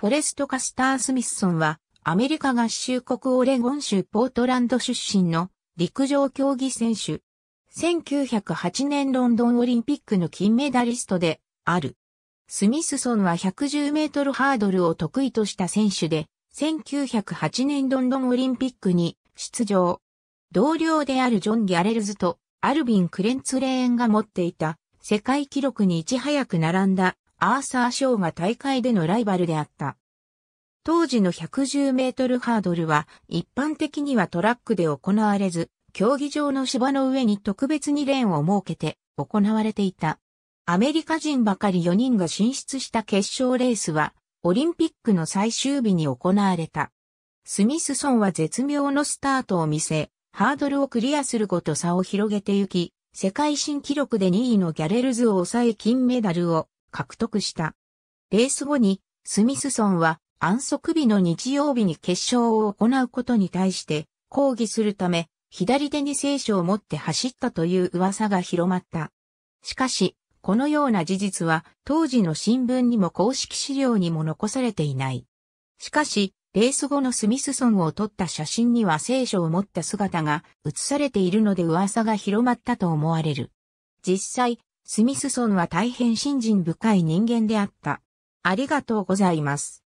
フォレスト・カスター・スミスソンは、アメリカ合衆国オレゴン州ポートランド出身の陸上競技選手。1908年ロンドンオリンピックの金メダリストである。スミスソンは110メートルハードルを得意とした選手で、1908年ロンドンオリンピックに出場。同僚であるジョン・ギャレルズとアルビン・クレンツレーンが持っていた世界記録にいち早く並んだアーサー・ショーが大会でのライバルであった。当時の110メートルハードルは一般的にはトラックで行われず、競技場の芝の上に特別にレーンを設けて行われていた。アメリカ人ばかり4人が進出した決勝レースは、オリンピックの最終日に行われた。スミスソンは絶妙のスタートを見せ、ハードルをクリアするごと差を広げてゆき、世界新記録で2位のギャレルズを抑え金メダルを獲得した。レース後に、スミスソンは安息日の日曜日に決勝を行うことに対して抗議するため、左手に聖書を持って走ったという噂が広まった。しかし、このような事実は当時の新聞にも公式資料にも残されていない。しかし、レース後のスミスソンを撮った写真には聖書を持った姿が写されているので噂が広まったと思われる。実際、スミスソンは大変信心深い人間であった。ありがとうございます。